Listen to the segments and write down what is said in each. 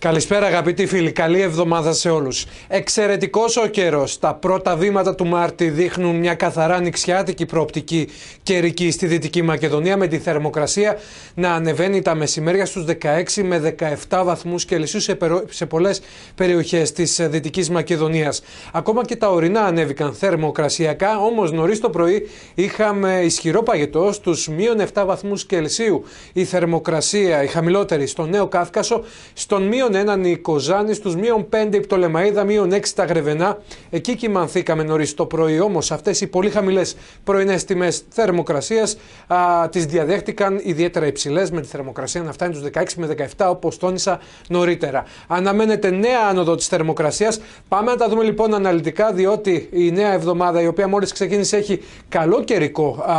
Καλησπέρα αγαπητοί φίλοι, καλή εβδομάδα σε όλους. Εξαιρετικός ο καιρός. Τα πρώτα βήματα του Μάρτη δείχνουν μια καθαρά νηξιάτικη προοπτική καιρική στη Δυτική Μακεδονία με τη θερμοκρασία να ανεβαίνει τα μεσημέρια στους 16 με 17 βαθμούς Κελσίου σε, περο... σε πολλές περιοχές της Δυτικής Μακεδονίας. Ακόμα και τα ορεινά ανέβηκαν θερμοκρασιακά, όμως νωρίς το πρωί είχαμε ισχυρό παγετό στους μείον 7 βαθμούς Κελσίου. Η θερμοκρασία, η χαμηλότερη στο Νέο Κάφκασο, στον μείον μείον 1 η Κοζάνη, στου μείον 5 η Πτολεμαίδα, μείον 6 τα Γρεβενά. Εκεί κοιμανθήκαμε νωρίς το πρωί, όμως αυτές οι πολύ χαμηλές πρωινές τιμές θερμοκρασίας τις διαδέχτηκαν ιδιαίτερα υψηλές, με τη θερμοκρασία να φτάνει τους 16 με 17, όπως τόνισα νωρίτερα. Αναμένεται νέα άνοδο της θερμοκρασίας. Πάμε να τα δούμε λοιπόν αναλυτικά, διότι η νέα εβδομάδα, η οποία μόλις ξεκίνησε, έχει καλό καιρικό α,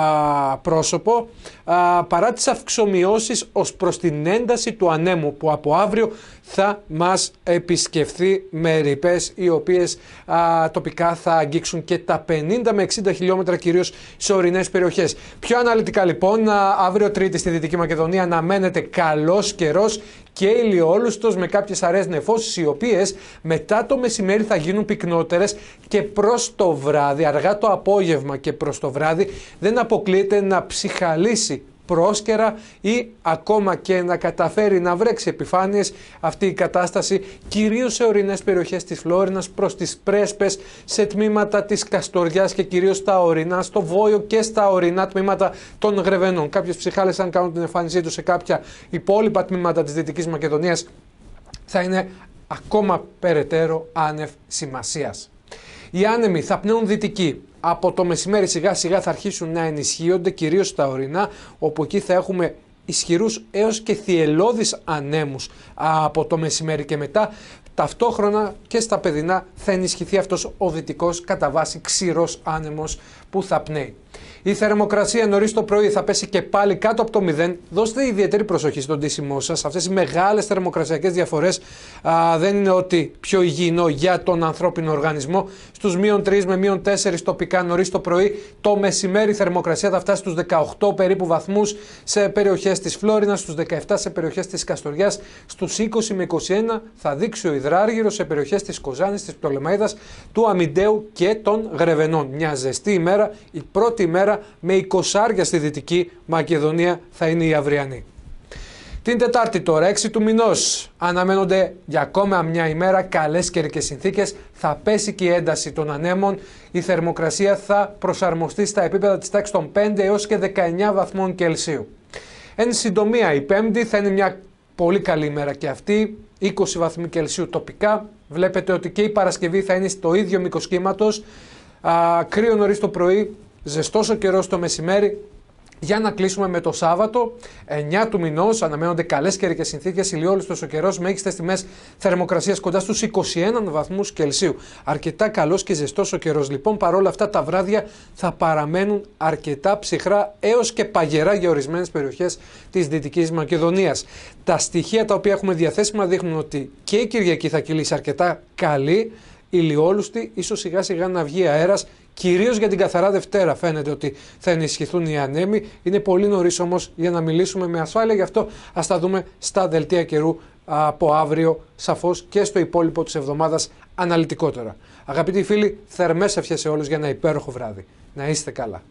πρόσωπο. Α, παρά τις αυξομοιώσεις ως προς την ένταση του ανέμου, που από αύριο θα θα μας επισκεφθεί με ρηπές οι οποίες τοπικά θα αγγίξουν και τα 50 με 60 χιλιόμετρα κυρίως σε ορεινές περιοχές. Πιο αναλυτικά λοιπόν, αύριο Τρίτη στη Δυτική Μακεδονία αναμένεται καλός καιρός και ηλιόλουστος με κάποιες αρές νεφώσεις οι οποίες μετά το μεσημέρι θα γίνουν πυκνότερες και προς το βράδυ, αργά το απόγευμα και προς το βράδυ δεν αποκλείεται να ψυχαλίσει πρόσκαιρα ή ακόμα και να καταφέρει να βρέξει επιφάνειες αυτή η κατάσταση κυρίως σε ορεινές περιοχές της Φλόρινας προς τις Πρέσπες σε τμήματα της Καστοριάς και κυρίως στα ορεινά, στο Βόιο και στα ορεινά τμήματα των Γρεβενών. Κάποιες ψυχάλες αν κάνουν την εμφάνισή τους σε κάποια υπόλοιπα τμήματα της Δυτικής Μακεδονίας θα είναι ακόμα περαιτέρω άνευ σημασίας. Οι άνεμοι θα πνέουν δυτικοί από το μεσημέρι σιγά σιγά θα αρχίσουν να ενισχύονται κυρίως στα ορεινά όπου εκεί θα έχουμε ισχυρούς έως και θυελώδεις ανέμους από το μεσημέρι και μετά. Ταυτόχρονα και στα παιδινά θα ενισχυθεί αυτός ο δυτικός κατά βάση ξηρός άνεμος που θα πνέει. Η θερμοκρασία νωρίς το πρωί θα πέσει και πάλι κάτω από το 0. Δώστε ιδιαίτερη προσοχή στον τίσιμό σας. Αυτές οι μεγάλες θερμοκρασιακές διαφορές δεν είναι ότι πιο υγιεινό για τον ανθρώπινο οργανισμό. Στους μείον 3 με μείον 4 τοπικά νωρίς το πρωί. Το μεσημέρι η θερμοκρασία θα φτάσει στους 18 περίπου βαθμούς σε περιοχές της Φλόρινας, στους 17 σε περιοχές της Καστοριάς, στους 20 με 21 θα δείξει ο υδράργυρος σε περιοχές της Κοζάνης, της Πτολεμαίδα, του Αμιντέου και των Γρεβενών. Μια ζεστή ημέρα, η πρώτη ημέρα με 20 στη Δυτική Μακεδονία θα είναι η αυριανή. Την Τετάρτη τώρα, 6 του μηνός, αναμένονται για ακόμα μια ημέρα καλές καιρικές συνθήκες. Θα πέσει και η ένταση των ανέμων. Η θερμοκρασία θα προσαρμοστεί στα επίπεδα της τάξης των 5 έως και 19 βαθμών Κελσίου. Εν συντομία, η Πέμπτη θα είναι μια πολύ καλή ημέρα και αυτή. 20 βαθμοί Κελσίου τοπικά. Βλέπετε ότι και η Παρασκευή θα είναι στο ίδιο μήκος κύματος. Κρύο νωρίς το πρωί, ζεστός ο καιρός το μεσημέρι, για να κλείσουμε με το Σάββατο, 9 του μηνός. Αναμένονται καλές καιρικές συνθήκες, ηλιόλουστος ο καιρός, μέγιστες τιμές θερμοκρασίας κοντά στους 21 βαθμούς Κελσίου. Αρκετά καλός και ζεστός ο καιρός. Λοιπόν, παρόλα αυτά τα βράδια θα παραμένουν αρκετά ψυχρά έως και παγερά για ορισμένες περιοχές της Δυτικής Μακεδονίας. Τα στοιχεία τα οποία έχουμε διαθέσιμα δείχνουν ότι και η Κυριακή θα κυλήσει αρκετά καλή, ηλιόλουστη, ίσως σιγά σιγά να βγει αέρας Κυρίως για την καθαρά Δευτέρα φαίνεται ότι θα ενισχυθούν οι ανέμοι. Είναι πολύ νωρίς όμως για να μιλήσουμε με ασφάλεια. Γι' αυτό ας τα δούμε στα δελτία καιρού από αύριο, σαφώς και στο υπόλοιπο της εβδομάδας αναλυτικότερα. Αγαπητοί φίλοι, θερμές ευχές σε όλους για ένα υπέροχο βράδυ. Να είστε καλά.